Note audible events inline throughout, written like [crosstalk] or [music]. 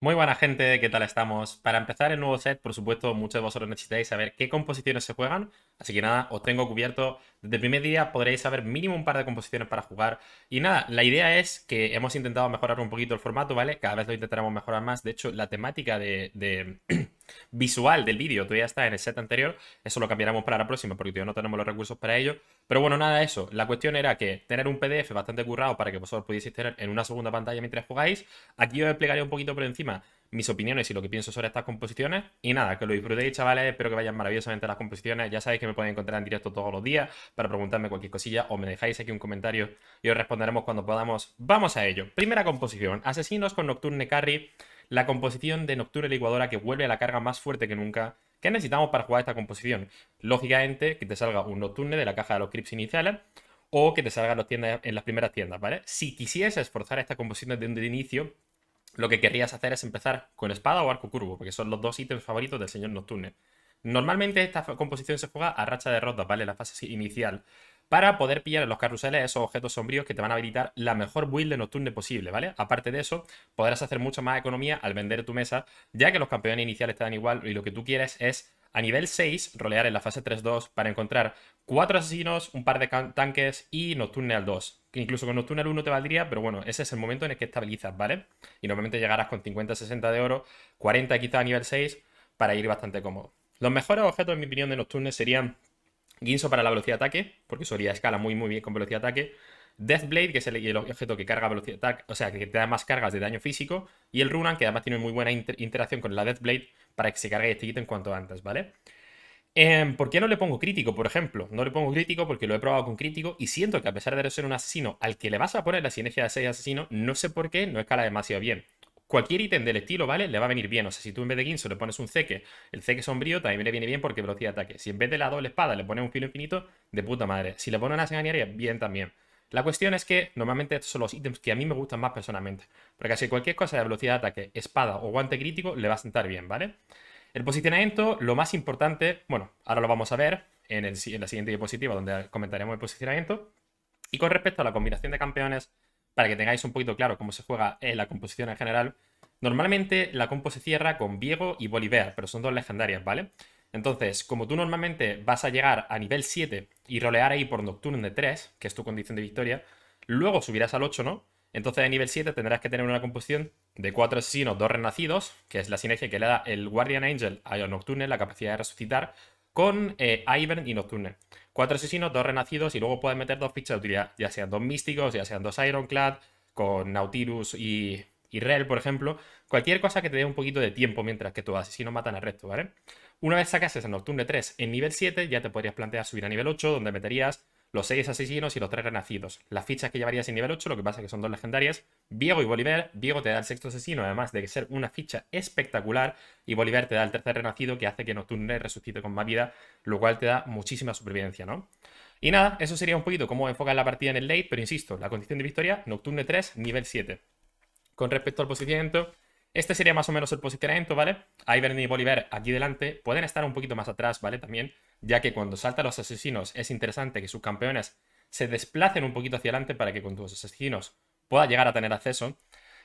Muy buena gente, ¿qué tal estamos? Para empezar el nuevo set, por supuesto, muchos de vosotros necesitáis saber qué composiciones se juegan, así que nada, os tengo cubierto. Desde el primer día podréis saber mínimo un par de composiciones para jugar. Y nada, la idea es que hemos intentado mejorar un poquito el formato, ¿vale? Cada vez lo intentaremos mejorar más. De hecho, la temática de, de... [clears throat] visual del vídeo todavía está en el set anterior. Eso lo cambiaremos para la próxima porque todavía no tenemos los recursos para ello. Pero bueno, nada de eso. La cuestión era que tener un PDF bastante currado para que vosotros pudieseis tener en una segunda pantalla mientras jugáis. Aquí os explicaré un poquito por encima mis opiniones y lo que pienso sobre estas composiciones. Y nada, que lo disfrutéis, chavales. Espero que vayan maravillosamente las composiciones. Ya sabéis que me podéis encontrar en directo todos los días para preguntarme cualquier cosilla o me dejáis aquí un comentario y os responderemos cuando podamos. Vamos a ello. Primera composición, Asesinos con Nocturne Carry la composición de Nocturne Licuadora que vuelve a la carga más fuerte que nunca. ¿Qué necesitamos para jugar esta composición? Lógicamente, que te salga un Nocturne de la caja de los Crips iniciales o que te salgan los tiendas, en las primeras tiendas, ¿vale? Si quisieras esforzar esta composición desde el inicio, lo que querrías hacer es empezar con espada o arco curvo, porque son los dos ítems favoritos del señor Nocturne. Normalmente esta composición se juega a racha de rotas, ¿vale? La fase inicial para poder pillar en los carruseles esos objetos sombríos que te van a habilitar la mejor build de Nocturne posible, ¿vale? Aparte de eso, podrás hacer mucha más economía al vender tu mesa, ya que los campeones iniciales te dan igual y lo que tú quieres es a nivel 6, rolear en la fase 3-2 para encontrar 4 asesinos, un par de tanques y Nocturne al 2. Que incluso con Nocturne al 1 te valdría, pero bueno, ese es el momento en el que estabilizas, ¿vale? Y normalmente llegarás con 50-60 de oro, 40 quizás a nivel 6, para ir bastante cómodo. Los mejores objetos, en mi opinión, de Nocturne serían Guinso para la velocidad de ataque, porque Soria escala muy, muy bien con velocidad de ataque. Deathblade, que es el, objeto que carga velocidad ataque, o sea, que te da más cargas de daño físico. Y el Runan, que además tiene muy buena interacción con la Deathblade para que se cargue este kit en cuanto antes, ¿vale? Em, ¿Por qué no le pongo crítico, por ejemplo? No le pongo crítico porque lo he probado con crítico y siento que a pesar de ser un asesino al que le vas a poner la sinergia de 6 asesino, no sé por qué no escala demasiado bien cualquier ítem del estilo, ¿vale? Le va a venir bien. O sea, si tú en vez de Ginzo le pones un ceque, el ceque sombrío también le viene bien porque velocidad de ataque. Si en vez de la doble espada le pones un filo infinito, de puta madre. Si le pones una sanguinaria, bien también. La cuestión es que normalmente estos son los ítems que a mí me gustan más personalmente. Porque casi cualquier cosa de velocidad de ataque, espada o guante crítico le va a sentar bien, ¿vale? El posicionamiento, lo más importante, bueno, ahora lo vamos a ver en la siguiente diapositiva donde comentaremos el posicionamiento. Y con respecto a la combinación de campeones para que tengáis un poquito claro cómo se juega en eh, la composición en general. Normalmente la compo se cierra con Diego y Bolívar, pero son dos legendarias, ¿vale? Entonces, como tú normalmente vas a llegar a nivel 7 y rolear ahí por Nocturne de 3, que es tu condición de victoria, luego subirás al 8, ¿no? Entonces, a nivel 7 tendrás que tener una composición de 4 asesinos, 2 renacidos, que es la sinergia que le da el Guardian Angel a Nocturne, la capacidad de resucitar, con eh, Ivern y Nocturne cuatro asesinos, dos renacidos y luego puedes meter dos fichas de utilidad, ya sean dos místicos, ya sean dos Ironclad, con Nautilus y, y Rel, por ejemplo. Cualquier cosa que te dé un poquito de tiempo mientras que tus asesinos matan al resto, ¿vale? Una vez sacases el Nocturne 3 en nivel 7, ya te podrías plantear subir a nivel 8, donde meterías los seis asesinos y los tres renacidos. Las fichas que llevarías en nivel 8, lo que pasa es que son dos legendarias, Diego y Bolívar. Diego te da el sexto asesino, además de ser una ficha espectacular, y Bolívar te da el tercer renacido, que hace que Nocturne resucite con más vida, lo cual te da muchísima supervivencia, ¿no? Y nada, eso sería un poquito cómo enfocar la partida en el late, pero insisto, la condición de victoria, Nocturne 3, nivel 7. Con respecto al posicionamiento, este sería más o menos el posicionamiento, ¿vale? Ivern y Bolívar aquí delante. Pueden estar un poquito más atrás, ¿vale? También, ya que cuando saltan los asesinos es interesante que sus campeones se desplacen un poquito hacia adelante para que con tus asesinos pueda llegar a tener acceso.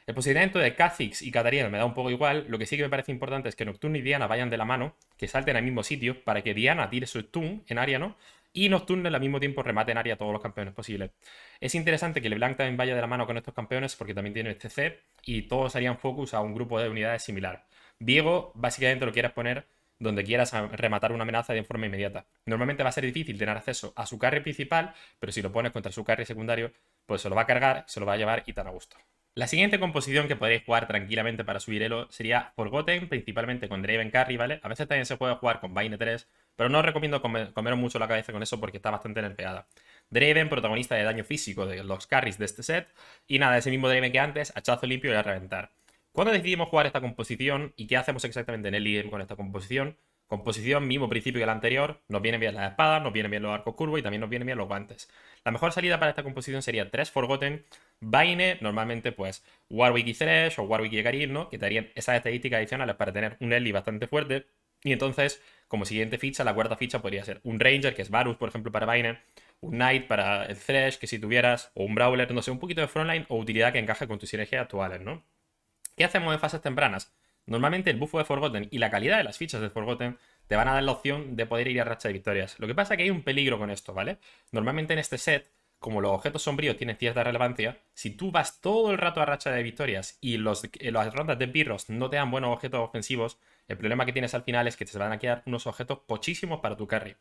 El posicionamiento de Kha'Zix y Katarina me da un poco igual. Lo que sí que me parece importante es que Nocturne y Diana vayan de la mano, que salten al mismo sitio para que Diana tire su stun en área, ¿no? y Nocturnal al mismo tiempo remate en área a todos los campeones posibles. Es interesante que LeBlanc también vaya de la mano con estos campeones porque también tiene este C y todos harían focus a un grupo de unidades similar. Diego, básicamente lo quieras poner donde quieras rematar una amenaza de forma inmediata. Normalmente va a ser difícil tener acceso a su carry principal, pero si lo pones contra su carry secundario, pues se lo va a cargar, se lo va a llevar y tan a gusto. La siguiente composición que podéis jugar tranquilamente para subir elo sería Forgotten, principalmente con Draven Carry, ¿vale? A veces también se puede jugar con Vayne 3 pero no os recomiendo comer, mucho la cabeza con eso porque está bastante nerfeada. Draven, protagonista de daño físico de los carries de este set. Y nada, ese mismo Draven que antes, hachazo limpio y a reventar. Cuando decidimos jugar esta composición y qué hacemos exactamente en el con esta composición? Composición, mismo principio que la anterior, nos vienen bien las espadas, nos vienen bien los arcos curvos y también nos vienen bien los guantes. La mejor salida para esta composición sería 3 Forgotten, Vaine, normalmente pues Warwick y Thresh o Warwick y ¿no? Que te darían esas estadísticas adicionales para tener un early bastante fuerte y entonces, como siguiente ficha, la cuarta ficha podría ser un Ranger, que es Varus, por ejemplo, para Vayne, un Knight para el Thresh, que si tuvieras, o un Brawler, no sé, un poquito de frontline o utilidad que encaje con tus energías actuales, ¿no? ¿Qué hacemos en fases tempranas? Normalmente el buffo de Forgotten y la calidad de las fichas de Forgotten te van a dar la opción de poder ir a racha de victorias. Lo que pasa es que hay un peligro con esto, ¿vale? Normalmente en este set, como los objetos sombríos tienen cierta relevancia, si tú vas todo el rato a racha de victorias y los, eh, las rondas de birros no te dan buenos objetos ofensivos, el problema que tienes al final es que te van a quedar unos objetos pochísimos para tu carry.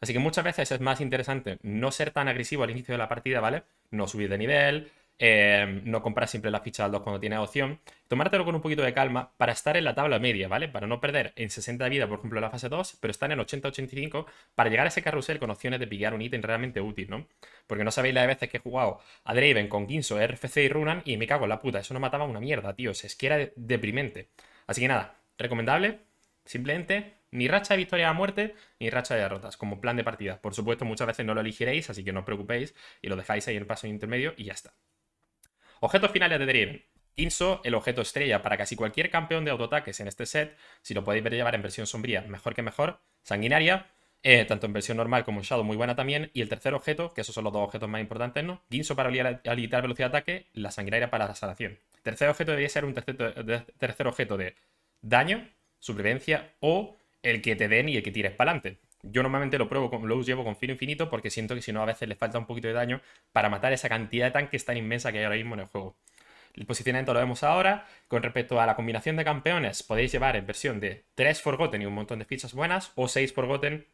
Así que muchas veces es más interesante no ser tan agresivo al inicio de la partida, ¿vale? No subir de nivel, eh, no comprar siempre las fichas al 2 cuando tienes opción, tomártelo con un poquito de calma para estar en la tabla media, ¿vale? Para no perder en 60 de vida, por ejemplo, en la fase 2, pero estar en 80-85 para llegar a ese carrusel con opciones de pillar un ítem realmente útil, ¿no? Porque no sabéis las veces que he jugado a Draven con Ginso, RFC y Runan y me cago en la puta, eso no mataba una mierda, tío, es que era deprimente. Así que nada, recomendable, simplemente, ni racha de victoria a muerte, ni racha de derrotas, como plan de partida. Por supuesto, muchas veces no lo elegiréis, así que no os preocupéis y lo dejáis ahí en el paso intermedio y ya está. Objetos finales de Driven. Inso, el objeto estrella para casi cualquier campeón de autoataques en este set, si lo podéis ver llevar en versión sombría, mejor que mejor, sanguinaria, eh, tanto en versión normal como en Shadow, muy buena también. Y el tercer objeto, que esos son los dos objetos más importantes, ¿no? Ginso para habilitar velocidad de ataque, la sanguinaria para la salación Tercer objeto debería ser un tercer objeto de daño, supervivencia o el que te den y el que tires para adelante. Yo normalmente lo pruebo, con, lo llevo con fino infinito porque siento que si no a veces le falta un poquito de daño para matar esa cantidad de tanques tan inmensa que hay ahora mismo en el juego. El posicionamiento lo vemos ahora. Con respecto a la combinación de campeones, podéis llevar en versión de 3 Forgotten y un montón de fichas buenas o 6 Forgotten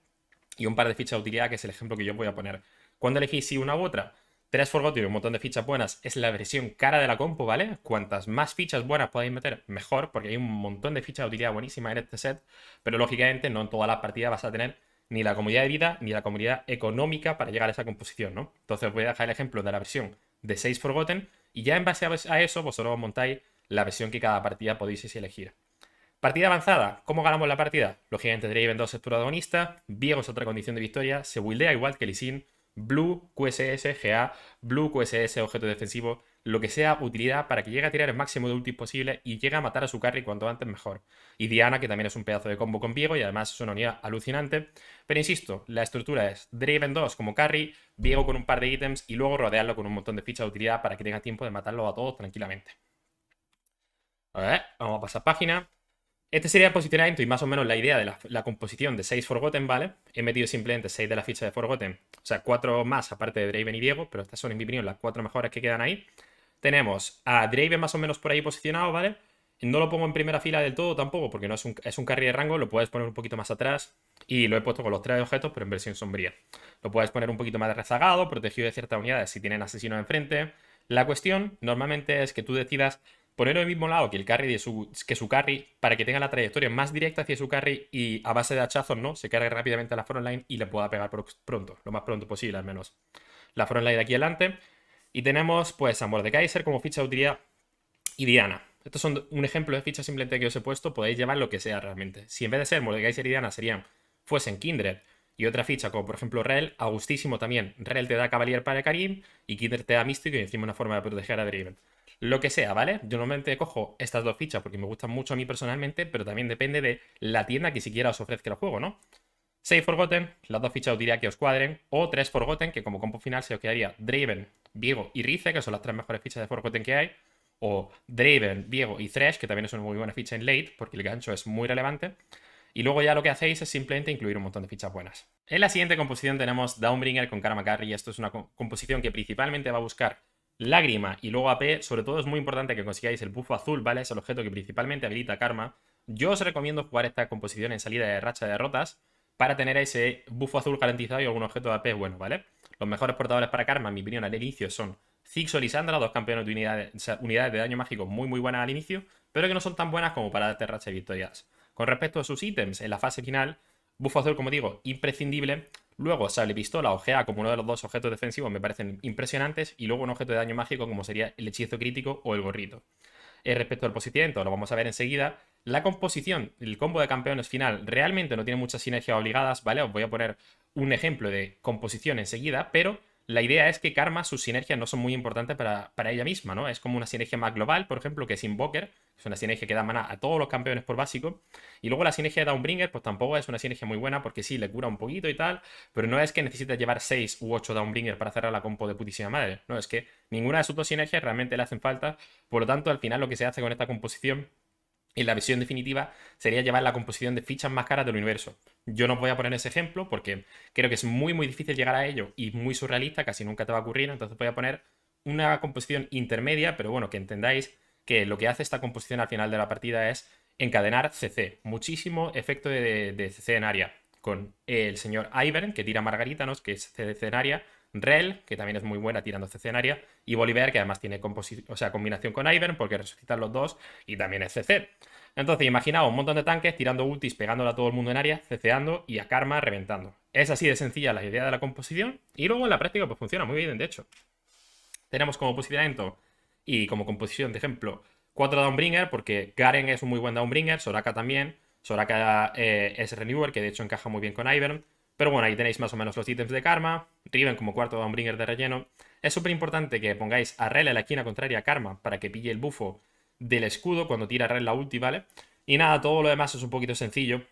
y un par de fichas de utilidad, que es el ejemplo que yo voy a poner. Cuando elegís si una u otra? 3 Forgotten y un montón de fichas buenas, es la versión cara de la compu, ¿vale? Cuantas más fichas buenas podáis meter, mejor, porque hay un montón de fichas de utilidad buenísima en este set, pero lógicamente no en todas las partidas vas a tener ni la comunidad de vida ni la comunidad económica para llegar a esa composición, ¿no? Entonces voy a dejar el ejemplo de la versión de 6 Forgotten y ya en base a eso vosotros montáis la versión que cada partida podéis elegir. Partida avanzada, ¿cómo ganamos la partida? Lógicamente Draven 2 es protagonista, Viego es otra condición de victoria, se buildea igual que Lisin, Blue, QSS, GA, Blue, QSS, objeto defensivo, lo que sea utilidad para que llegue a tirar el máximo de ultis posible y llegue a matar a su carry cuanto antes mejor. Y Diana, que también es un pedazo de combo con Viego y además es una unidad alucinante. Pero insisto, la estructura es Draven 2 como carry, Viego con un par de ítems y luego rodearlo con un montón de fichas de utilidad para que tenga tiempo de matarlo a todos tranquilamente. A ver, vamos a pasar página. Este sería el posicionamiento y más o menos la idea de la, composición de 6 Forgotten, ¿vale? He metido simplemente 6 de la ficha de Forgotten, o sea, 4 más aparte de Draven y Diego, pero estas son en mi opinión las 4 mejores que quedan ahí. Tenemos a Draven más o menos por ahí posicionado, ¿vale? No lo pongo en primera fila del todo tampoco, porque no es un, es carry de rango, lo puedes poner un poquito más atrás y lo he puesto con los tres objetos, pero en versión sombría. Lo puedes poner un poquito más rezagado, protegido de ciertas unidades si tienen asesinos enfrente. La cuestión normalmente es que tú decidas ponerlo del mismo lado que el carry de su, que su carry para que tenga la trayectoria más directa hacia su carry y a base de hachazos, ¿no? Se cargue rápidamente a la frontline y le pueda pegar pronto, lo más pronto posible al menos. La frontline de aquí adelante. Y tenemos pues a de Kaiser como ficha de utilidad y Diana. Estos son un ejemplo de fichas simplemente que os he puesto, podéis llevar lo que sea realmente. Si en vez de ser Mordekaiser y Diana serían, fuesen Kindred y otra ficha como por ejemplo Rel, a también. Rel te da Cavalier para Karim y Kindred te da Místico y encima una forma de proteger a Draven lo que sea, ¿vale? Yo normalmente cojo estas dos fichas porque me gustan mucho a mí personalmente, pero también depende de la tienda que siquiera os ofrezca el juego, ¿no? 6 Forgotten, las dos fichas os diría que os cuadren, o 3 Forgotten, que como compo final se os quedaría Draven, Viego y Rice, que son las tres mejores fichas de Forgotten que hay, o Draven, Viego y Thresh, que también es una muy buena ficha en late, porque el gancho es muy relevante. Y luego ya lo que hacéis es simplemente incluir un montón de fichas buenas. En la siguiente composición tenemos Downbringer con Karma Carry. Esto es una composición que principalmente va a buscar Lágrima y luego AP, sobre todo es muy importante que consigáis el buffo azul, ¿vale? Es el objeto que principalmente habilita Karma. Yo os recomiendo jugar esta composición en salida de racha de derrotas para tener ese buffo azul calentizado y algún objeto de AP bueno, ¿vale? Los mejores portadores para Karma, en mi opinión, al inicio son Ziggs y Sandra, dos campeones de unidades, unidades de daño mágico muy muy buenas al inicio, pero que no son tan buenas como para darte racha de victorias. Con respecto a sus ítems, en la fase final Bufo azul, como digo, imprescindible. Luego, sale pistola o GA como uno de los dos objetos defensivos me parecen impresionantes. Y luego un objeto de daño mágico como sería el hechizo crítico o el gorrito. Eh, respecto al posicionamiento, lo vamos a ver enseguida. La composición, el combo de campeones final, realmente no tiene muchas sinergias obligadas, ¿vale? Os voy a poner un ejemplo de composición enseguida, pero la idea es que Karma, sus sinergias no son muy importantes para, ella misma, ¿no? Es como una sinergia más global, por ejemplo, que es Invoker, es una sinergia que da mana a todos los campeones por básico. Y luego la sinergia de Downbringer, pues tampoco es una sinergia muy buena, porque sí, le cura un poquito y tal, pero no es que necesite llevar 6 u 8 Downbringer para cerrar la compo de putísima madre, ¿no? Es que ninguna de sus dos sinergias realmente le hacen falta, por lo tanto, al final lo que se hace con esta composición y la visión definitiva sería llevar la composición de fichas más caras del universo. Yo no voy a poner ese ejemplo porque creo que es muy, muy difícil llegar a ello y muy surrealista, casi nunca te va a ocurrir. Entonces voy a poner una composición intermedia, pero bueno, que entendáis que lo que hace esta composición al final de la partida es encadenar CC, muchísimo efecto de, CC en área, con el señor Ivern, que tira margaritanos, que es CC en área, Rel, que también es muy buena tirando área, este y Bolívar, que además tiene o sea, combinación con Ivern, porque resucitan los dos, y también es CC. Entonces, imaginaos un montón de tanques tirando ultis, pegándole a todo el mundo en área, CCando y a Karma reventando. Es así de sencilla la idea de la composición, y luego en la práctica pues funciona muy bien, de hecho. Tenemos como posicionamiento y como composición, de ejemplo, 4 Downbringer, porque Garen es un muy buen Downbringer, Soraka también, Soraka eh, es Renewer, que de hecho encaja muy bien con Ivern, pero bueno, ahí tenéis más o menos los ítems de Karma, Riven como cuarto Downbringer de relleno. Es súper importante que pongáis a Rel en la esquina contraria a Karma para que pille el bufo del escudo cuando tira Rel la ulti, ¿vale? Y nada, todo lo demás es un poquito sencillo.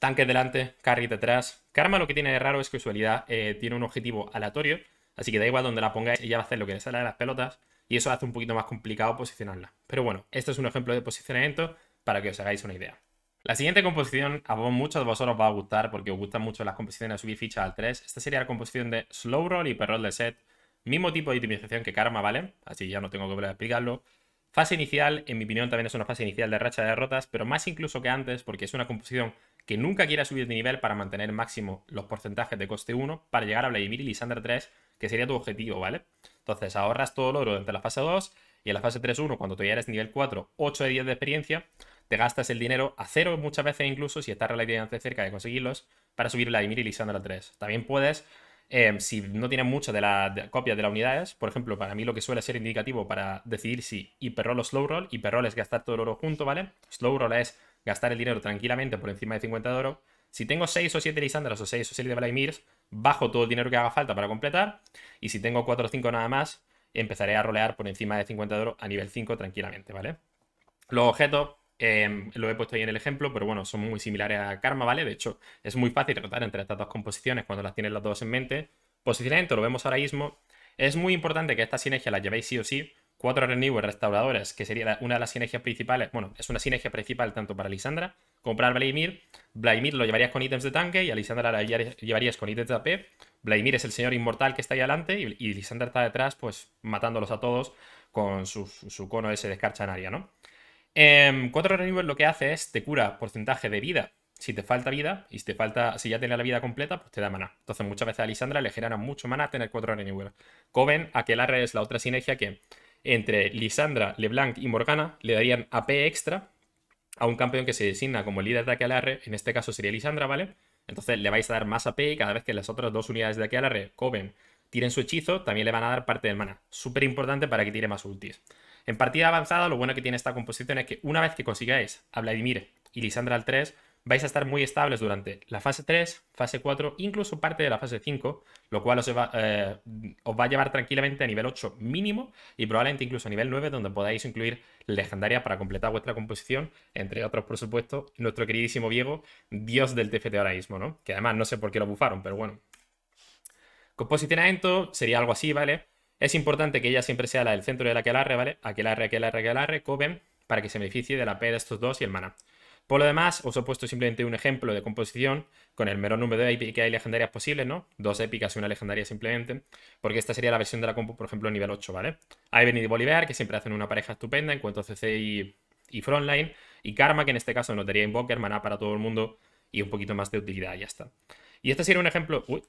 Tanque delante, carry detrás. Karma lo que tiene de raro es que usualidad eh, tiene un objetivo aleatorio, así que da igual donde la pongáis, ella va a hacer lo que le sale de las pelotas y eso hace un poquito más complicado posicionarla. Pero bueno, este es un ejemplo de posicionamiento para que os hagáis una idea. La siguiente composición a muchos de vosotros va a gustar porque os gustan mucho las composiciones a subir fichas al 3. Esta sería la composición de Slow Roll y perroll de Set. Mismo tipo de optimización que Karma, ¿vale? Así ya no tengo que volver a explicarlo. Fase inicial, en mi opinión, también es una fase inicial de racha de derrotas, pero más incluso que antes porque es una composición que nunca quiera subir de nivel para mantener máximo los porcentajes de coste 1 para llegar a Vladimir y Lisander 3, que sería tu objetivo, ¿vale? Entonces ahorras todo el oro durante la fase 2 y en la fase 3-1, cuando tú eres nivel 4, 8 de 10 de experiencia, te gastas el dinero a cero muchas veces incluso si estás relativamente cerca de conseguirlos para subir Vladimir y lisandra 3. También puedes, em, si no tienes muchas de las copias de las unidades, por ejemplo, para mí lo que suele ser indicativo para decidir si hiperroll o slow roll, hiperroll es gastar todo el oro junto, ¿vale? Slow es gastar el dinero tranquilamente por encima de 50 de oro. Si tengo 6 o 7 Lisandras o 6 o 7 Vladimirs, bajo todo el dinero que haga falta para completar. Y si tengo 4 o 5 nada más, empezaré a rolear por encima de 50 de oro a nivel 5 tranquilamente, ¿vale? Los objetos, Em, lo he puesto ahí en el ejemplo, pero bueno, son muy similares a Karma, ¿vale? De hecho, es muy fácil rotar entre estas dos composiciones cuando las tienes las dos en mente. Posicionamiento, lo vemos ahora mismo. Es muy importante que esta sinergia la llevéis sí o sí. Cuatro renewers restauradores, que sería una de las sinergias principales. Bueno, es una sinergia principal tanto para Lisandra Comprar para Vladimir. Vladimir lo llevarías con ítems de tanque y a Lisandra la llevarías con ítems de AP. Vladimir es el señor inmortal que está ahí adelante y, Lisandra está detrás, pues matándolos a todos con su, cono cono ese de área, ¿no? 4 em, cuatro nivel lo que hace es te cura porcentaje de vida. Si te falta vida, y si te falta, si ya tienes la vida completa, pues te da mana Entonces, muchas veces a Lisandra le generan mucho mana tener cuatro renewal. Coven, Aquelarre es la otra sinergia que entre Lisandra, LeBlanc y Morgana le darían AP extra a un campeón que se designa como líder de Aquelarre. En este caso sería Lisandra, ¿vale? Entonces le vais a dar más AP y cada vez que las otras dos unidades de Aquelarre, Coven, tiren su hechizo, también le van a dar parte del mana. Súper importante para que tire más ultis. En partida avanzada, lo bueno que tiene esta composición es que una vez que consigáis a Vladimir y Lisandra al 3, vais a estar muy estables durante la fase 3, fase 4, incluso parte de la fase 5, lo cual eh, os va, a llevar tranquilamente a nivel 8 mínimo y probablemente incluso a nivel 9, donde podáis incluir Legendaria para completar vuestra composición, entre otros, por supuesto, nuestro queridísimo Diego, dios del TFT ahora mismo, ¿no? Que además no sé por qué lo bufaron, pero bueno. Composicionamiento sería algo así, ¿vale? Es importante que ella siempre sea la del centro del arre, ¿vale? que la aquelarre, Coven, para que se beneficie de la P de estos dos y el mana. Por lo demás, os he puesto simplemente un ejemplo de composición con el menor número de que hay legendarias posibles, ¿no? Dos épicas y una legendaria simplemente, porque esta sería la versión de la compu, por ejemplo, nivel 8, ¿vale? Ivan y Bolívar, que siempre hacen una pareja estupenda en cuanto a CC y, Frontline, y Karma, que en este caso nos daría Invoker, maná para todo el mundo y un poquito más de utilidad, ya está. Y este sería un ejemplo... Uy,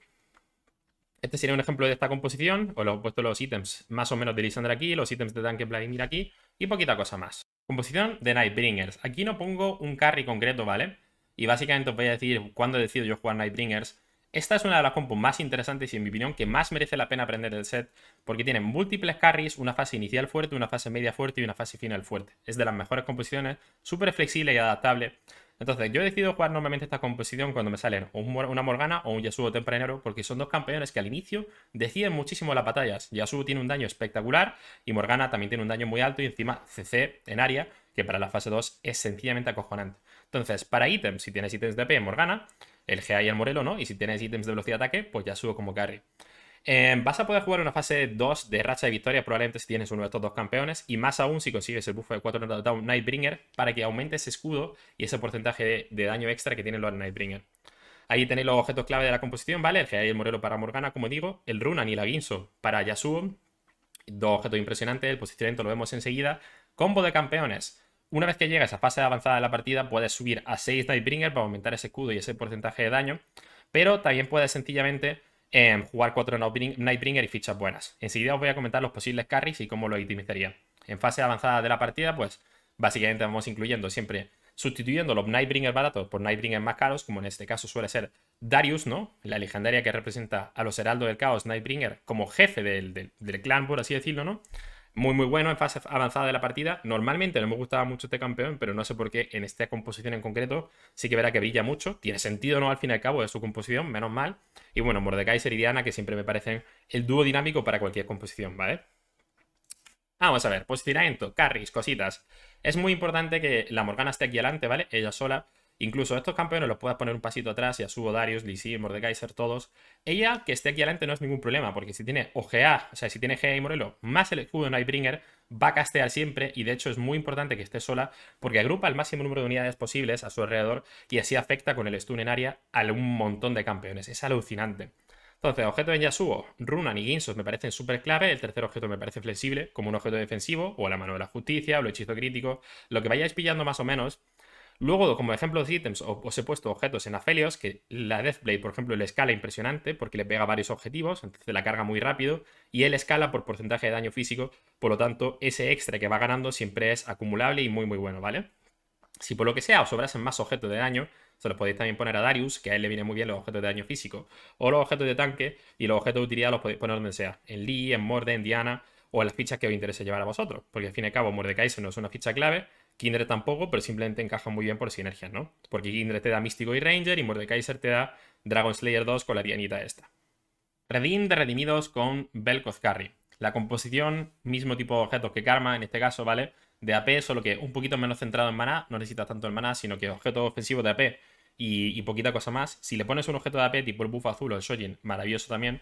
este sería un ejemplo de esta composición. Os lo he puesto los ítems más o menos de Lisandra aquí, los ítems de tanque Vladimir aquí y poquita cosa más. Composición de Nightbringers. Aquí no pongo un carry concreto, ¿vale? Y básicamente os voy a decir cuándo decido yo jugar Nightbringers esta es una de las compos más interesantes y en mi opinión que más merece la pena aprender el set porque tiene múltiples carries, una fase inicial fuerte, una fase media fuerte y una fase final fuerte. Es de las mejores composiciones, súper flexible y adaptable. Entonces yo he decidido jugar normalmente esta composición cuando me salen una Morgana o un Yasuo tempranero porque son dos campeones que al inicio deciden muchísimo las batallas. Yasuo tiene un daño espectacular y Morgana también tiene un daño muy alto y encima CC en área que para la fase 2 es sencillamente acojonante. Entonces para ítems, si tienes ítems de P en Morgana, el GA y el Morelo, ¿no? Y si tienes ítems de velocidad de ataque, pues ya como carry. Em, vas a poder jugar una fase 2 de racha de victoria, probablemente si tienes uno de estos dos campeones, y más aún si consigues el buff de 4 Nightbringer para que aumente ese escudo y ese porcentaje de, daño extra que tiene los Nightbringer. Ahí tenéis los objetos clave de la composición, ¿vale? El GA y el Morelo para Morgana, como digo, el Runan y la Guinso para Yasuo. Dos objetos impresionantes, el posicionamiento lo vemos enseguida. Combo de campeones. Una vez que llegas a fase avanzada de la partida, puedes subir a 6 Nightbringer para aumentar ese escudo y ese porcentaje de daño, pero también puedes sencillamente em, jugar 4 Nightbringer y fichas buenas. Enseguida os voy a comentar los posibles carries y cómo lo optimizaría. En fase avanzada de la partida, pues básicamente vamos incluyendo siempre sustituyendo los Nightbringer baratos por Nightbringer más caros, como en este caso suele ser Darius, ¿no? La legendaria que representa a los Heraldos del Caos, Nightbringer, como jefe del, del clan, por así decirlo, ¿no? muy muy bueno en fase avanzada de la partida. Normalmente no me gustaba mucho este campeón, pero no sé por qué en esta composición en concreto sí que verá que brilla mucho. Tiene sentido, ¿no? Al fin y al cabo de su composición, menos mal. Y bueno, Mordekaiser y Diana, que siempre me parecen el dúo dinámico para cualquier composición, ¿vale? Vamos a ver, posicionamiento, carries, cositas. Es muy importante que la Morgana esté aquí adelante, ¿vale? Ella sola Incluso estos campeones los puedas poner un pasito atrás y a Subo, Darius, Lisi, Mordekaiser, todos. Ella, que esté aquí adelante, no es ningún problema, porque si tiene OGA, o sea, si tiene GA y Morelo, más el escudo de Nightbringer, va a castear siempre y de hecho es muy importante que esté sola porque agrupa el máximo número de unidades posibles a su alrededor y así afecta con el stun en área a un montón de campeones. Es alucinante. Entonces, objeto en Yasuo, Runan y Ginsos me parecen súper clave. El tercer objeto me parece flexible, como un objeto defensivo, o la mano de la justicia, o el hechizo crítico. Lo que vayáis pillando más o menos, Luego, como ejemplo de ítems, os he puesto objetos en Aphelios, que la Deathblade, por ejemplo, le escala impresionante porque le pega varios objetivos, entonces la carga muy rápido, y él escala por porcentaje de daño físico, por lo tanto, ese extra que va ganando siempre es acumulable y muy muy bueno, ¿vale? Si por lo que sea os sobrasen más objetos de daño, se los podéis también poner a Darius, que a él le viene muy bien los objetos de daño físico, o los objetos de tanque, y los objetos de utilidad los podéis poner donde sea, en Lee, en Morde, en Diana, o en las fichas que os interese llevar a vosotros, porque al fin y al cabo Mordecai no es una ficha clave, Kindred tampoco, pero simplemente encaja muy bien por sinergias, ¿no? Porque Kindred te da Místico y Ranger y Mordekaiser te da Dragon Slayer 2 con la Dianita esta. Redim de Redimidos con Belkoth Carry. La composición, mismo tipo de objetos que Karma en este caso, ¿vale? De AP, solo que un poquito menos centrado en maná, no necesitas tanto el maná, sino que objetos ofensivos de AP y, poquita cosa más. Si le pones un objeto de AP tipo el buff azul o el Shojin, maravilloso también.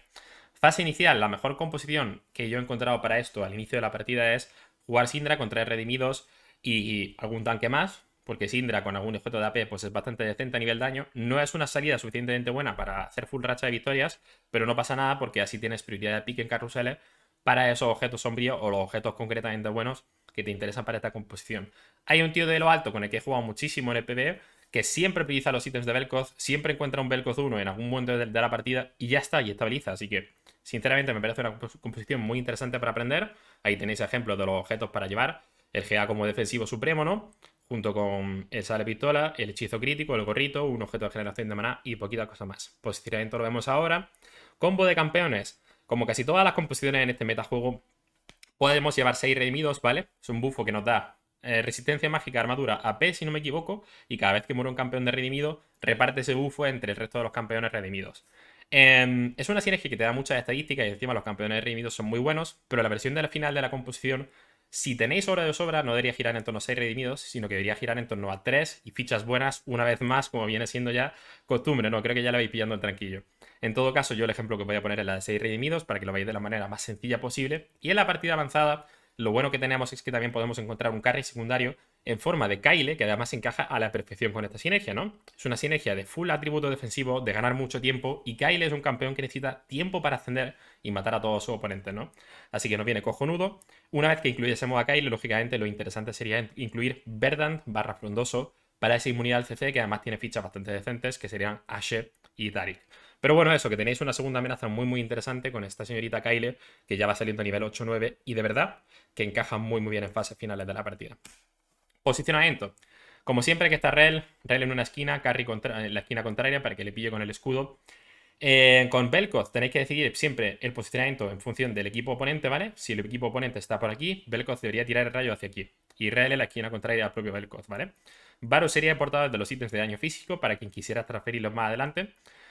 Fase inicial, la mejor composición que yo he encontrado para esto al inicio de la partida es jugar Sindra contra redimidos y algún tanque más, porque Sindra con algún objeto de AP pues es bastante decente a nivel daño. No es una salida suficientemente buena para hacer full racha de victorias, pero no pasa nada porque así tienes prioridad de pique en carruseles para esos objetos sombríos o los objetos concretamente buenos que te interesan para esta composición. Hay un tío de lo alto con el que he jugado muchísimo en el PBE que siempre utiliza los ítems de Belcoz siempre encuentra un Belcoz 1 en algún momento de la partida y ya está, y estabiliza. Así que, sinceramente, me parece una composición muy interesante para aprender. Ahí tenéis ejemplos de los objetos para llevar el GA como defensivo supremo, ¿no? Junto con el sale pistola, el hechizo crítico, el gorrito, un objeto de generación de maná y poquitas cosas más. Posicionamiento pues lo vemos ahora. Combo de campeones. Como casi todas las composiciones en este metajuego, podemos llevar 6 redimidos, ¿vale? Es un buffo que nos da eh, resistencia mágica, armadura, AP, si no me equivoco, y cada vez que muere un campeón de redimido, reparte ese buffo entre el resto de los campeones redimidos. Em, es una sinergia que te da muchas estadísticas y encima los campeones redimidos son muy buenos, pero la versión de la final de la composición si tenéis obra de sobra, no debería girar en torno a 6 redimidos, sino que debería girar en torno a 3 y fichas buenas una vez más, como viene siendo ya costumbre, ¿no? Creo que ya la vais pillando el tranquillo. En todo caso, yo el ejemplo que voy a poner es la de 6 redimidos para que lo veáis de la manera más sencilla posible. Y en la partida avanzada, lo bueno que tenemos es que también podemos encontrar un carry secundario en forma de Kyle, que además encaja a la perfección con esta sinergia, ¿no? Es una sinergia de full atributo defensivo, de ganar mucho tiempo, y Kyle es un campeón que necesita tiempo para ascender y matar a todos sus oponentes, ¿no? Así que nos viene cojonudo. Una vez que incluyésemos a Kyle, lógicamente lo interesante sería incluir Verdant barra frondoso para esa inmunidad al CC, que además tiene fichas bastante decentes, que serían Ashe y Darik Pero bueno, eso, que tenéis una segunda amenaza muy muy interesante con esta señorita Kyle, que ya va saliendo a nivel 8-9 y de verdad que encaja muy muy bien en fases finales de la partida. Posicionamiento. Como siempre que está Rel, Rel en una esquina, Carry en la esquina contraria para que le pille con el escudo. Eh, con Belkoth tenéis que decidir siempre el posicionamiento en función del equipo oponente, ¿vale? Si el equipo oponente está por aquí, Belkoth debería tirar el rayo hacia aquí. Y Rel en la esquina contraria al propio Belkoth, ¿vale? Varus sería portador de los ítems de daño físico para quien quisiera transferirlos más adelante.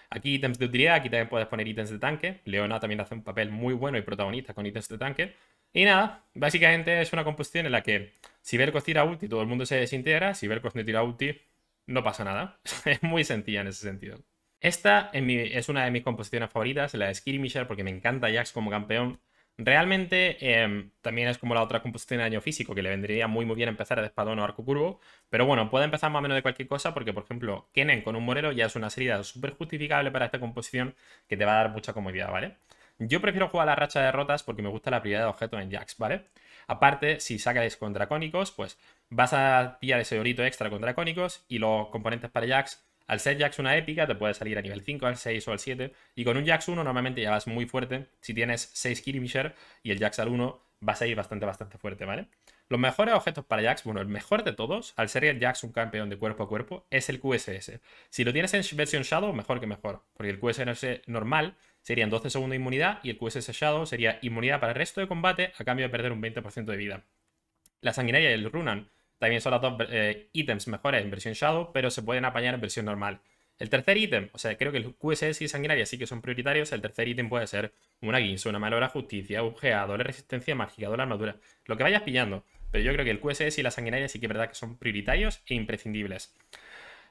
Aquí ítems de utilidad, aquí también puedes poner ítems de tanque. Leona también hace un papel muy bueno y protagonista con ítems de tanque. Y nada, básicamente es una composición en la que si Verkos tira ulti, todo el mundo se desintegra. Si Verkos no tira ulti, no pasa nada. [laughs] es muy sencilla en ese sentido. Esta en es una de mis composiciones favoritas, la de Skirmisher, porque me encanta Jax como campeón. Realmente em, también es como la otra composición de daño físico, que le vendría muy muy bien empezar a de espadón o arco curvo. Pero bueno, puede empezar más o menos de cualquier cosa, porque por ejemplo, Kennen con un morero ya es una salida súper justificable para esta composición que te va a dar mucha comodidad, ¿vale? Yo prefiero jugar la racha de derrotas porque me gusta la prioridad de objetos en Jax, ¿vale? Aparte, si sacas contra cónicos, pues vas a pillar ese orito extra contra cónicos y los componentes para Jax. Al ser Jax una épica, te puede salir a nivel 5, al 6 o al 7. Y con un Jax 1 normalmente ya vas muy fuerte. Si tienes 6 Kirimisher y el Jax al 1, vas a ir bastante, bastante fuerte, ¿vale? Los mejores objetos para Jax, bueno, el mejor de todos, al ser el Jax un campeón de cuerpo a cuerpo, es el QSS. Si lo tienes en versión Shadow, mejor que mejor, porque el QSS normal serían 12 segundos de inmunidad y el QSS Shadow sería inmunidad para el resto de combate a cambio de perder un 20% de vida. La sanguinaria y el Runan también son los dos eh, ítems mejores en versión Shadow, pero se pueden apañar en versión normal. El tercer ítem, o sea, creo que el QSS y sanguinaria sí que son prioritarios. El tercer ítem puede ser una Guinza, una mala justicia, un la resistencia mágica, la armadura, lo que vayas pillando. Pero yo creo que el QSS y la sanguinaria sí que es verdad que son prioritarios e imprescindibles.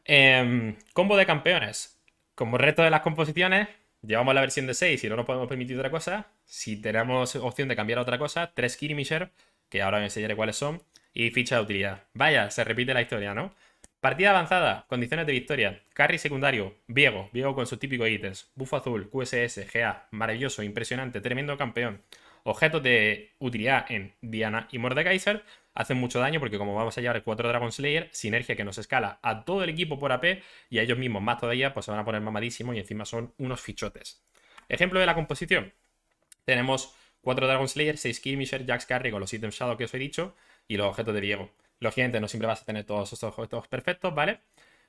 Em, combo de campeones. Como resto de las composiciones, llevamos la versión de 6 y no nos podemos permitir otra cosa. Si tenemos opción de cambiar a otra cosa, 3 Kirimisher, que ahora os enseñaré cuáles son, y ficha de utilidad. Vaya, se repite la historia, ¿no? Partida avanzada, condiciones de victoria, carry secundario, Viego, Viego con sus típicos ítems, bufo azul, QSS, GA, maravilloso, impresionante, tremendo campeón, objetos de utilidad en Diana y Mordekaiser, hacen mucho daño porque como vamos a llevar 4 Dragon Slayer, sinergia que nos escala a todo el equipo por AP y a ellos mismos más todavía, pues se van a poner mamadísimos y encima son unos fichotes. Ejemplo de la composición. Tenemos 4 Dragon Slayer, 6 Kirmisher, Jax Carry con los ítems Shadow que os he dicho y los objetos de Diego. Lógicamente no siempre vas a tener todos estos objetos perfectos, ¿vale?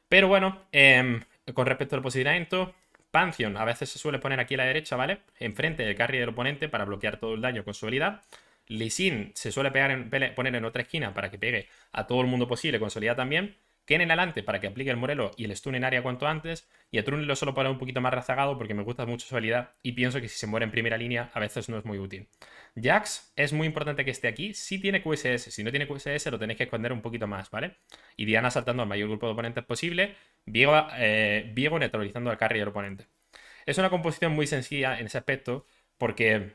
Pero bueno, em, con respecto al posicionamiento, Pantheon a veces se suele poner aquí a la derecha, ¿vale? Enfrente del carry del oponente para bloquear todo el daño con su habilidad. Lee se suele pegar poner en otra esquina para que pegue a todo el mundo posible, con Solidad también. Ken en adelante para que aplique el Morelo y el stun en área cuanto antes. Y a lo solo para un poquito más rezagado porque me gusta mucho su habilidad y pienso que si se muere en primera línea a veces no es muy útil. Jax es muy importante que esté aquí. Si tiene QSS, si no tiene QSS lo tenéis que esconder un poquito más, ¿vale? Y Diana saltando al mayor grupo de oponentes posible. Viego, eh, neutralizando al carry del oponente. Es una composición muy sencilla en ese aspecto porque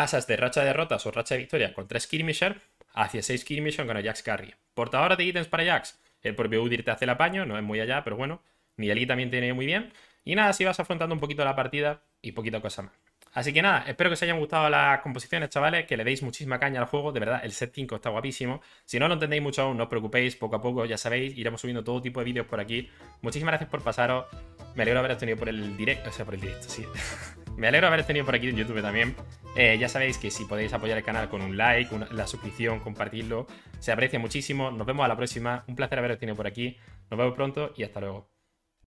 pasas de racha de derrotas o racha de victorias 3 Skirmisher hacia 6 Skirmisher con Jax Carry. Portadora de ítems para Jax, El propio Udir te hace el apaño, no es muy allá, pero bueno. Nidalee también tiene muy bien. Y nada, así vas afrontando un poquito la partida y poquito cosa más. Así que nada, espero que os hayan gustado las composiciones, chavales, que le deis muchísima caña al juego, de verdad, el set 5 está guapísimo. Si no lo entendéis mucho aún, no os preocupéis, poco a poco, ya sabéis, iremos subiendo todo tipo de vídeos por aquí. Muchísimas gracias por pasaros, me alegro de haberos tenido por el directo, o sea, por el directo, sí. [laughs] Me alegro de haber tenido por aquí en YouTube también. Eh, ya sabéis que si podéis apoyar el canal con un like, una, la suscripción, compartirlo, se aprecia muchísimo. Nos vemos a la próxima. Un placer haber tenido por aquí. Nos vemos pronto y hasta luego.